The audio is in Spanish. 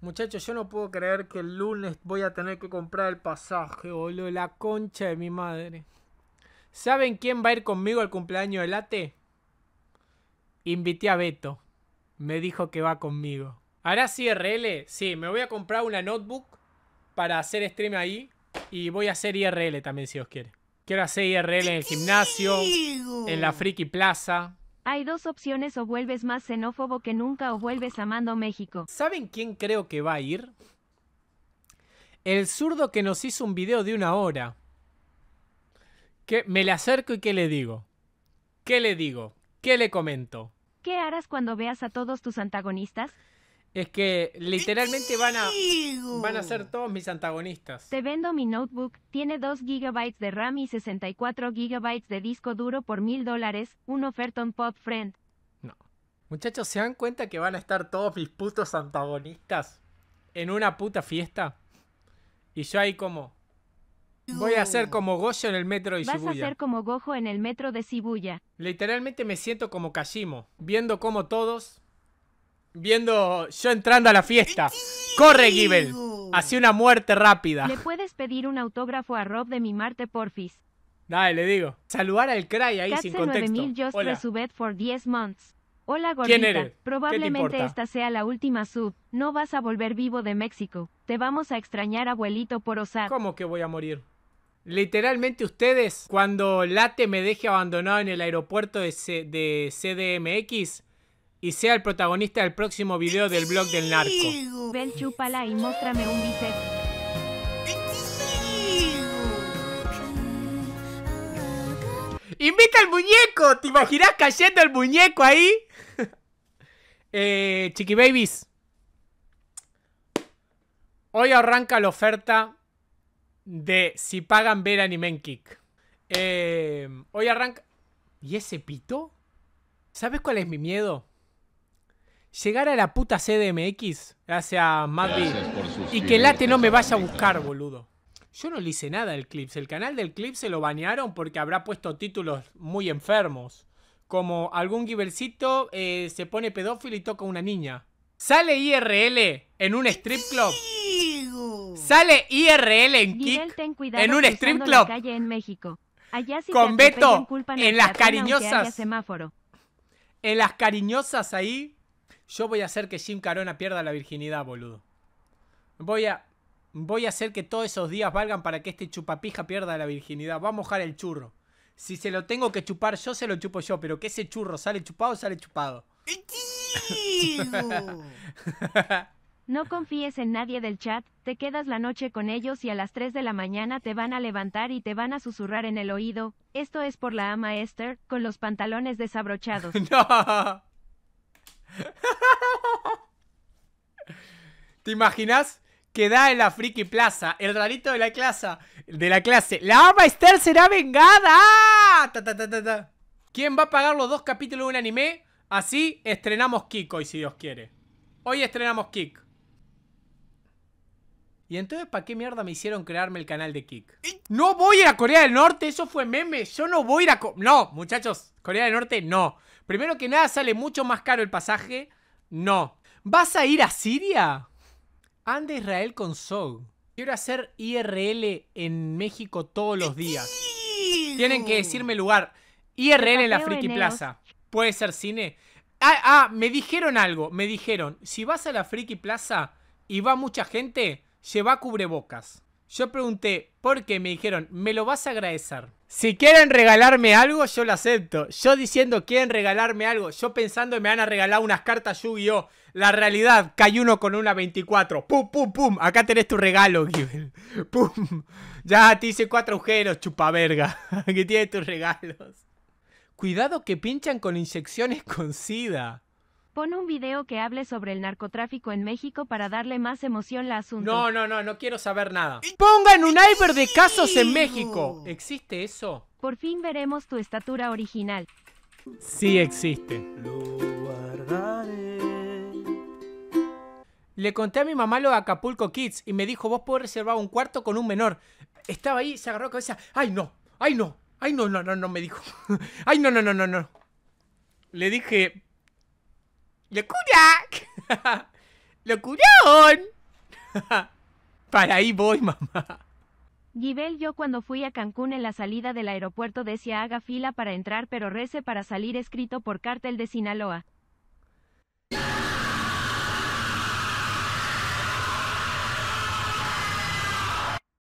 Muchachos, yo no puedo creer que el lunes voy a tener que comprar el pasaje, boludo. La concha de mi madre. ¿Saben quién va a ir conmigo al cumpleaños del ATE? Invité a Beto. Me dijo que va conmigo. ¿Harás IRL? Sí, me voy a comprar una notebook para hacer stream ahí. Y voy a hacer IRL también, si os quiere. Quiero hacer IRL en el gimnasio, en la Friki Plaza. Hay dos opciones, o vuelves más xenófobo que nunca o vuelves amando México. ¿Saben quién creo que va a ir? El zurdo que nos hizo un video de una hora. ¿Qué? me le acerco y qué le digo. ¿Qué le digo? ¿Qué le comento? ¿Qué harás cuando veas a todos tus antagonistas? Es que literalmente van a, van a ser todos mis antagonistas. Te vendo mi notebook, tiene 2 GB de RAM y 64 GB de disco duro por mil dólares, un ofertón Pop Friend. No. Muchachos, ¿se dan cuenta que van a estar todos mis putos antagonistas en una puta fiesta? Y yo ahí como... Voy a ser como Gojo en el metro de Shibuya. Vas a ser como Gojo en el metro de Shibuya. Literalmente me siento como Kashimo, viendo como todos viendo yo entrando a la fiesta. ¡Corre, Gibel! Hacía una muerte rápida. ¿Le puedes pedir un autógrafo a Rob de mi Marte Porfis? Dale, le digo. Saludar al Cry ahí sin contexto. 9000 just Hola. for 10 months. Hola gordita. ¿Quién eres? Probablemente esta sea la última sub. No vas a volver vivo de México. Te vamos a extrañar, abuelito, por osar. ¿Cómo que voy a morir? Literalmente ustedes, cuando Late me deje abandonado en el aeropuerto de, de CDMX, y sea el protagonista del próximo video del blog del narco. Ven, chúpala y muéstrame un bíceps. ¡Invita al muñeco! ¿Te imaginas cayendo el muñeco ahí? eh, Chiqui Babies. Hoy arranca la oferta de si pagan ver animen Kick. Eh, hoy arranca. ¿Y ese pito? ¿Sabes cuál es mi miedo? llegar a la puta CDMX, gracias a y que Late no me vaya a buscar, boludo. Yo no le hice nada al Clips. El canal del Clips se lo banearon porque habrá puesto títulos muy enfermos. Como algún givercito eh, se pone pedófilo y toca a una niña. Sale IRL en un strip club. Sale IRL en en un strip club. en México. con Beto en las cariñosas. En las cariñosas ahí yo voy a hacer que Jim Carona pierda la virginidad, boludo. Voy a... Voy a hacer que todos esos días valgan para que este chupapija pierda la virginidad. Va a mojar el churro. Si se lo tengo que chupar yo, se lo chupo yo. Pero que ese churro sale chupado, sale chupado. No confíes en nadie del chat, te quedas la noche con ellos y a las 3 de la mañana te van a levantar y te van a susurrar en el oído. Esto es por la ama Esther, con los pantalones desabrochados. no. ¿Te imaginas? que da en la friki plaza, el rarito de la clase, de la clase, la ama Esther será vengada. ¿Quién va a pagar los dos capítulos de un anime? Así estrenamos Kik hoy si Dios quiere. Hoy estrenamos Kik Y entonces, ¿para qué mierda me hicieron crearme el canal de Kik? No voy a Corea del Norte, eso fue meme. Yo no voy a ir a... no, muchachos, Corea del Norte no. Primero que nada, sale mucho más caro el pasaje. No. ¿Vas a ir a Siria? Anda Israel con Sog. Quiero hacer IRL en México todos los días. Tienen que decirme lugar. IRL en la Friki Plaza. Puede ser cine. Ah, ah, me dijeron algo. Me dijeron, si vas a la Friki Plaza y va mucha gente, lleva cubrebocas. Yo pregunté, ¿por qué? Me dijeron, me lo vas a agradecer. Si quieren regalarme algo, yo lo acepto. Yo diciendo quieren regalarme algo, yo pensando que me van a regalar unas cartas Yu-Gi-Oh! La realidad, cae uno con una 24. Pum, pum, pum. Acá tenés tu regalo, Given. Pum. Ya te hice cuatro agujeros, chupa verga. Aquí tienes tus regalos. Cuidado que pinchan con inyecciones con sida. Pon un video que hable sobre el narcotráfico en México para darle más emoción al asunto. No, no, no, no quiero saber nada. Pongan un iceberg de casos en México. ¿Existe eso? Por fin veremos tu estatura original. Sí existe. Le conté a mi mamá lo de Acapulco Kids y me dijo, vos podés reservar un cuarto con un menor. Estaba ahí, se agarró la cabeza. ¡Ay, no! ¡Ay, no! ¡Ay, no, no, no, no! Me dijo. ¡Ay, no, no, no, no, no! Le dije, ¡Locura! ¡Locurón! Para ahí voy, mamá. Gibel, yo cuando fui a Cancún en la salida del aeropuerto decía haga fila para entrar pero rece para salir escrito por cártel de Sinaloa.